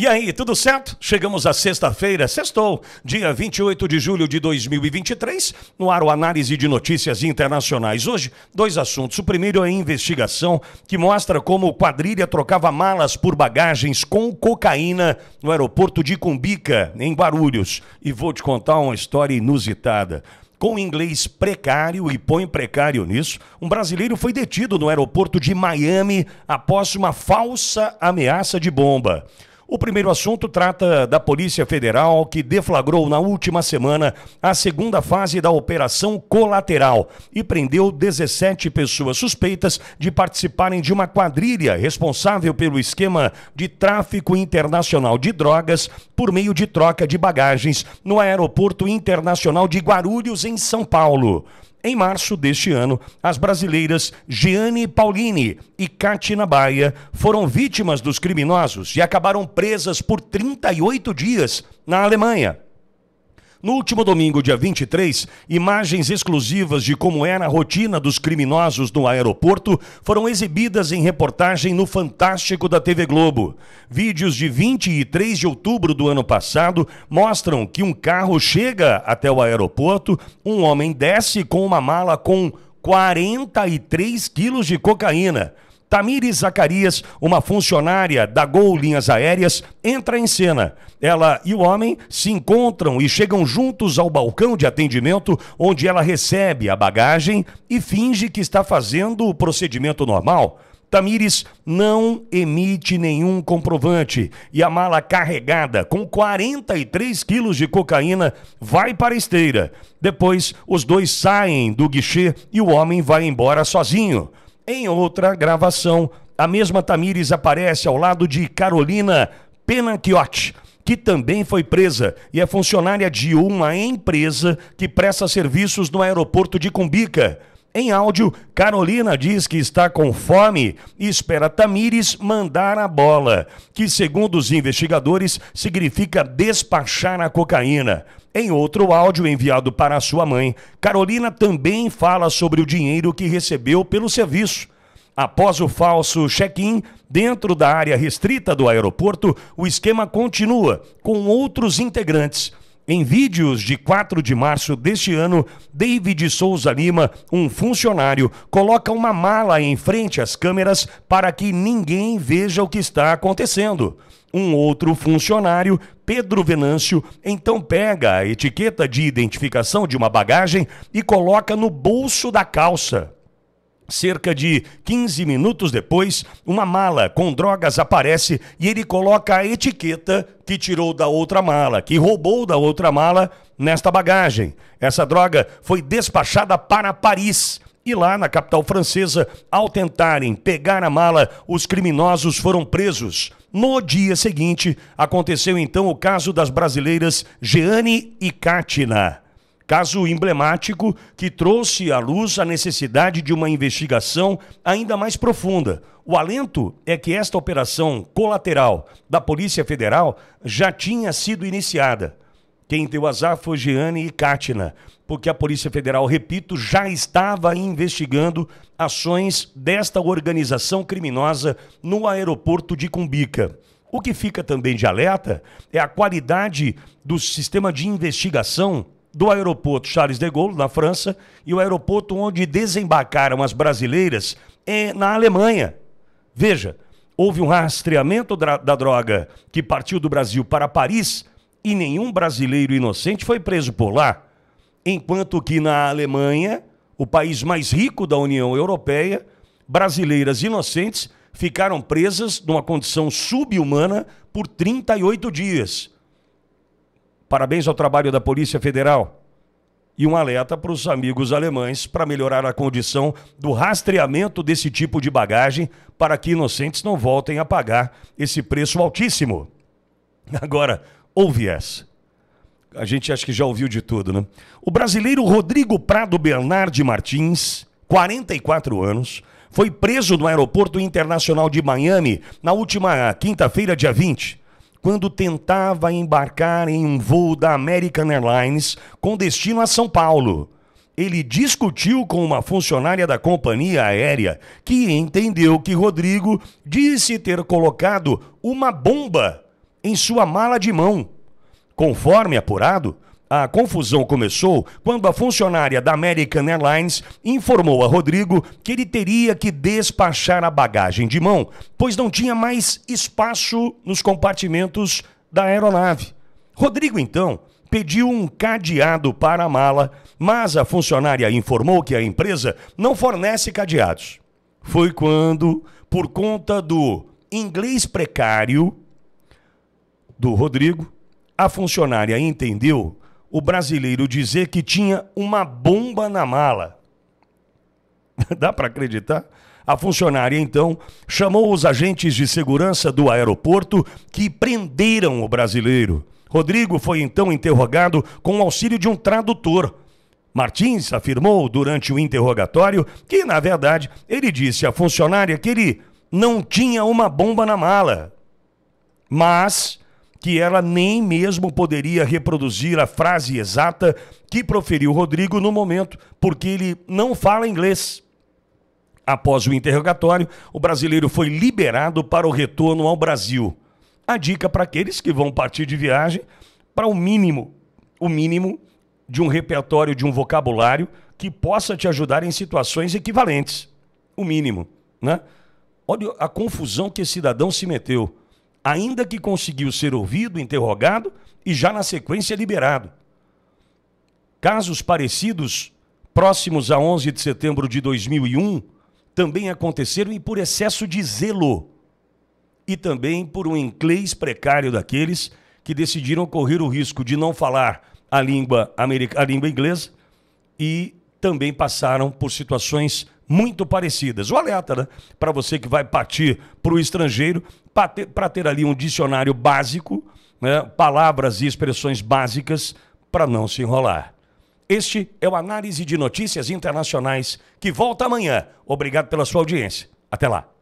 E aí, tudo certo? Chegamos à sexta-feira, sextou, dia 28 de julho de 2023, no ar o análise de notícias internacionais. Hoje, dois assuntos. O primeiro é a investigação que mostra como quadrilha trocava malas por bagagens com cocaína no aeroporto de Cumbica, em Guarulhos. E vou te contar uma história inusitada com inglês precário e põe precário nisso, um brasileiro foi detido no aeroporto de Miami após uma falsa ameaça de bomba. O primeiro assunto trata da Polícia Federal que deflagrou na última semana a segunda fase da Operação Colateral e prendeu 17 pessoas suspeitas de participarem de uma quadrilha responsável pelo esquema de tráfico internacional de drogas por meio de troca de bagagens no Aeroporto Internacional de Guarulhos, em São Paulo. Em março deste ano, as brasileiras Gianni Paulini e Katina Baia foram vítimas dos criminosos e acabaram presas por 38 dias na Alemanha. No último domingo, dia 23, imagens exclusivas de como era a rotina dos criminosos no aeroporto foram exibidas em reportagem no Fantástico da TV Globo. Vídeos de 23 de outubro do ano passado mostram que um carro chega até o aeroporto, um homem desce com uma mala com 43 quilos de cocaína. Tamires Zacarias, uma funcionária da Gol Linhas Aéreas, entra em cena. Ela e o homem se encontram e chegam juntos ao balcão de atendimento, onde ela recebe a bagagem e finge que está fazendo o procedimento normal. Tamires não emite nenhum comprovante e a mala carregada com 43 quilos de cocaína vai para a esteira. Depois, os dois saem do guichê e o homem vai embora sozinho. Em outra gravação, a mesma Tamires aparece ao lado de Carolina Penanchiotti, que também foi presa e é funcionária de uma empresa que presta serviços no aeroporto de Cumbica. Em áudio, Carolina diz que está com fome e espera Tamires mandar a bola, que, segundo os investigadores, significa despachar a cocaína. Em outro áudio enviado para sua mãe, Carolina também fala sobre o dinheiro que recebeu pelo serviço. Após o falso check-in, dentro da área restrita do aeroporto, o esquema continua com outros integrantes. Em vídeos de 4 de março deste ano, David Souza Lima, um funcionário, coloca uma mala em frente às câmeras para que ninguém veja o que está acontecendo. Um outro funcionário, Pedro Venâncio, então pega a etiqueta de identificação de uma bagagem e coloca no bolso da calça. Cerca de 15 minutos depois, uma mala com drogas aparece e ele coloca a etiqueta que tirou da outra mala, que roubou da outra mala, nesta bagagem. Essa droga foi despachada para Paris. E lá na capital francesa, ao tentarem pegar a mala, os criminosos foram presos. No dia seguinte, aconteceu então o caso das brasileiras Jeane e Katina. Caso emblemático que trouxe à luz a necessidade de uma investigação ainda mais profunda. O alento é que esta operação colateral da Polícia Federal já tinha sido iniciada. Quem deu azar foi Giane e Katina, porque a Polícia Federal, repito, já estava investigando ações desta organização criminosa no aeroporto de Cumbica. O que fica também de alerta é a qualidade do sistema de investigação do aeroporto Charles de Gaulle, na França, e o aeroporto onde desembarcaram as brasileiras é na Alemanha. Veja, houve um rastreamento da droga que partiu do Brasil para Paris e nenhum brasileiro inocente foi preso por lá. Enquanto que na Alemanha, o país mais rico da União Europeia, brasileiras inocentes ficaram presas numa condição subhumana por 38 dias. Parabéns ao trabalho da Polícia Federal. E um alerta para os amigos alemães para melhorar a condição do rastreamento desse tipo de bagagem para que inocentes não voltem a pagar esse preço altíssimo. Agora, ouve essa. A gente acho que já ouviu de tudo, né? O brasileiro Rodrigo Prado Bernardi Martins, 44 anos, foi preso no aeroporto internacional de Miami na última quinta-feira, dia 20 quando tentava embarcar em um voo da American Airlines com destino a São Paulo. Ele discutiu com uma funcionária da companhia aérea que entendeu que Rodrigo disse ter colocado uma bomba em sua mala de mão. Conforme apurado, a confusão começou quando a funcionária da American Airlines informou a Rodrigo que ele teria que despachar a bagagem de mão, pois não tinha mais espaço nos compartimentos da aeronave. Rodrigo, então, pediu um cadeado para a mala, mas a funcionária informou que a empresa não fornece cadeados. Foi quando, por conta do inglês precário do Rodrigo, a funcionária entendeu o brasileiro dizer que tinha uma bomba na mala. Dá para acreditar? A funcionária então chamou os agentes de segurança do aeroporto que prenderam o brasileiro. Rodrigo foi então interrogado com o auxílio de um tradutor. Martins afirmou durante o interrogatório que, na verdade, ele disse à funcionária que ele não tinha uma bomba na mala. Mas que ela nem mesmo poderia reproduzir a frase exata que proferiu Rodrigo no momento, porque ele não fala inglês. Após o interrogatório, o brasileiro foi liberado para o retorno ao Brasil. A dica para aqueles que vão partir de viagem para o mínimo, o mínimo de um repertório de um vocabulário que possa te ajudar em situações equivalentes. O mínimo, né? Olha a confusão que esse cidadão se meteu ainda que conseguiu ser ouvido, interrogado e já na sequência liberado. Casos parecidos, próximos a 11 de setembro de 2001, também aconteceram e por excesso de zelo. E também por um inglês precário daqueles que decidiram correr o risco de não falar a língua, america, a língua inglesa e também passaram por situações muito parecidas. O alerta, né? Para você que vai partir para o estrangeiro, para ter, ter, ali um dicionário básico, né? palavras e expressões básicas para não se enrolar. Este é o Análise de Notícias Internacionais que volta amanhã. Obrigado pela sua audiência. Até lá.